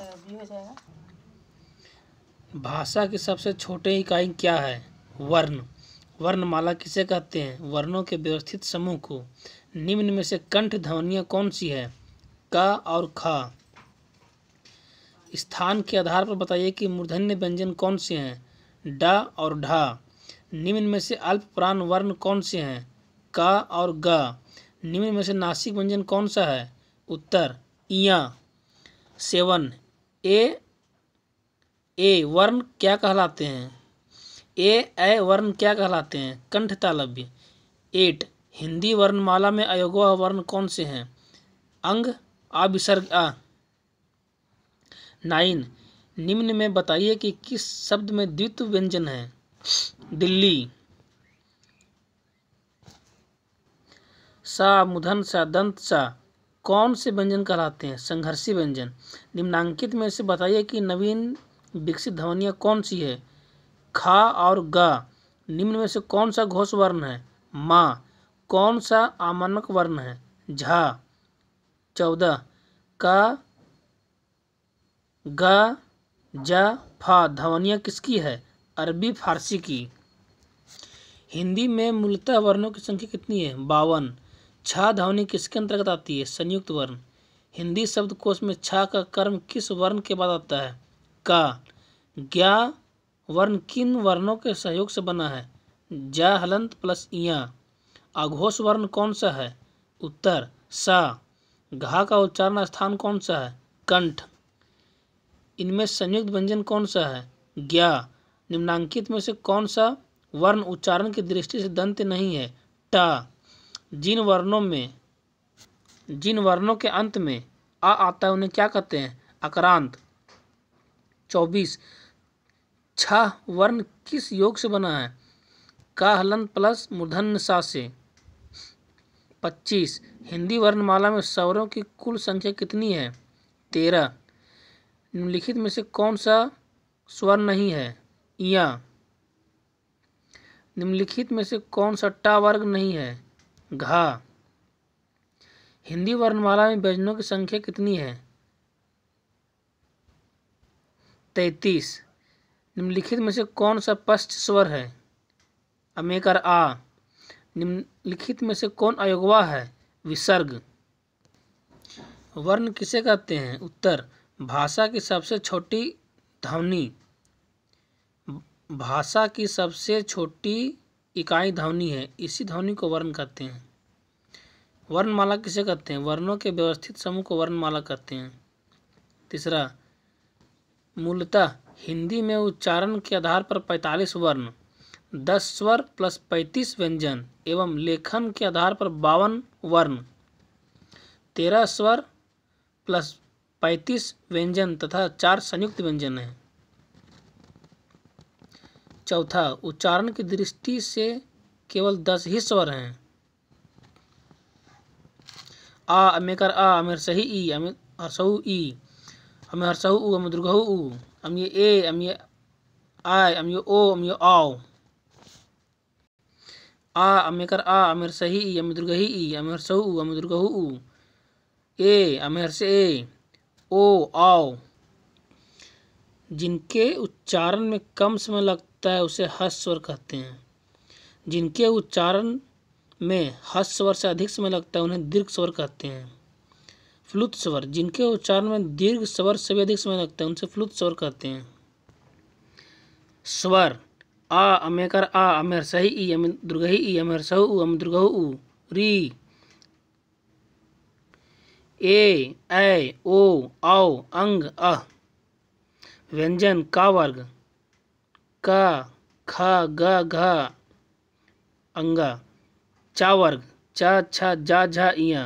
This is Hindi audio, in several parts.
जाएगा भाषा की सबसे छोटे इकाई क्या है वर्ण वर्णमाला किसे कहते हैं वर्णों के व्यवस्थित समूह को निम्न में से कंठ ध्वनिया कौन सी है का और खा स्थान के आधार पर बताइए कि मूर्धन्य व्यंजन कौन से हैं डा और ढा निम्न में से अल्प प्राण वर्ण कौन से हैं का और गा निम्न में से नासिक व्यंजन कौन सा है उत्तर इया सेवन ए ए वर्ण क्या कहलाते हैं ए ए वर्ण क्या कहलाते हैं कंठ तालव्य एट हिंदी वर्णमाला में अयोगवा वर्ण कौन से हैं अंग अविसर्ग आ नाइन निम्न में बताइए कि किस शब्द में द्वित्व व्यंजन है दिल्ली सा मुधन सा दंत सा कौन से व्यंजन कहलाते हैं संघर्षी व्यंजन निम्नांकित में से बताइए कि नवीन विकसित ध्वनियाँ कौन सी है खा और गा निम्न में से कौन सा घोष वर्ण है माँ कौन सा आमानक वर्ण है झा चौदह का गा जा फा ध्वनियाँ किसकी है अरबी फारसी की हिंदी में मूलतः वर्णों की संख्या कितनी है बावन छा ध्वनि किसके अंतर्गत आती है संयुक्त वर्ण हिंदी शब्दकोश में छा का कर्म किस वर्ण के बाद आता है का ज्ञा वर्ण किन वर्णों के सहयोग से बना है जा हलंत प्लस इया आघोष वर्ण कौन सा है उत्तर सा घा का उच्चारण स्थान कौन सा है कंठ इनमें संयुक्त व्यंजन कौन सा है ज्ञा निम्नांकित में से कौन सा वर्ण उच्चारण की दृष्टि से दंत नहीं है टा जिन वर्णों में जिन वर्णों के अंत में आ आता है उन्हें क्या कहते हैं अक्रांत चौबीस छह वर्ण किस योग से बना है का हलन प्लस मूर्धन सा से पच्चीस हिंदी वर्णमाला में स्वरों की कुल संख्या कितनी है तेरह निम्नलिखित में से कौन सा स्वर नहीं है या निम्नलिखित में से कौन सा टा वर्ग नहीं है घा हिंदी वर्णमाला में व्यंजनों की संख्या कितनी है तैतीस निम्नलिखित में से कौन सा पश्च स्वर है अमेकर आ निम्नलिखित में से कौन अयोगवा है विसर्ग वर्ण किसे कहते हैं उत्तर भाषा की सबसे छोटी ध्वनि भाषा की सबसे छोटी इकाई ध्वनि है इसी ध्वनि को वर्ण कहते हैं वर्णमाला किसे कहते हैं वर्णों के व्यवस्थित समूह को वर्णमाला कहते हैं तीसरा मूलतः हिंदी में उच्चारण के आधार पर पैंतालीस वर्ण दस स्वर प्लस पैंतीस व्यंजन एवं लेखन के आधार पर बावन वर्ण तेरह स्वर प्लस पैंतीस व्यंजन तथा चार संयुक्त व्यंजन हैं चौथा उच्चारण की दृष्टि से केवल दस ही स्वर हैं आ अमेकर आ अमेर सही ई अमे हर्सऊ ई अमे हर्सऊ ऊ अमे दुर्गऊ ऊ अम ये ए अम ये आय अम ये ओ अम ये आओ आ अमेकर आ अमेर सही ई अमे दुर्गही ई अमे हर्सऊ ऊ अमे दुर्गऊ ऊ ए अमे से ए ओ आओ जिनके उच्चारण में कम समय लगता लगता है उसे स्वर कहते हैं जिनके उच्चारण में स्वर से अधिक समय लगता है उन्हें दीर्घ स्वर कहते हैं फ्लुत स्वर जिनके उच्चारण में दीर्घ स्वर से भी अधिक समय लगता है उनसे फ्लुत स्वर कहते हैं स्वर आ अमेकर आ अमेर सही ई अम दुर्गही ई अमेर सह उ अम दुर्गहु उ री ए ऐ ओ आओ अंग अ व्यंजन का वर्ग का खा गा घा अंगा चा वर्ग चा छा जा झा इया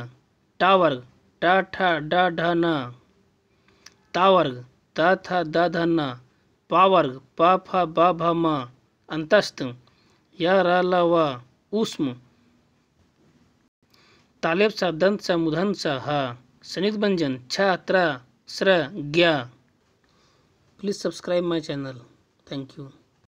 टा वर्ग टा ठा डा ढा ना ता वर्ग ता था दा धा ना पा वर्ग पा फा बा भा मा अंतस्त या रा ला वा उष्म तालेब सा दंत सा मुधन सा हा संयुक्त व्यंजन छा त्रा स्र ज्ञा please subscribe my channel thank you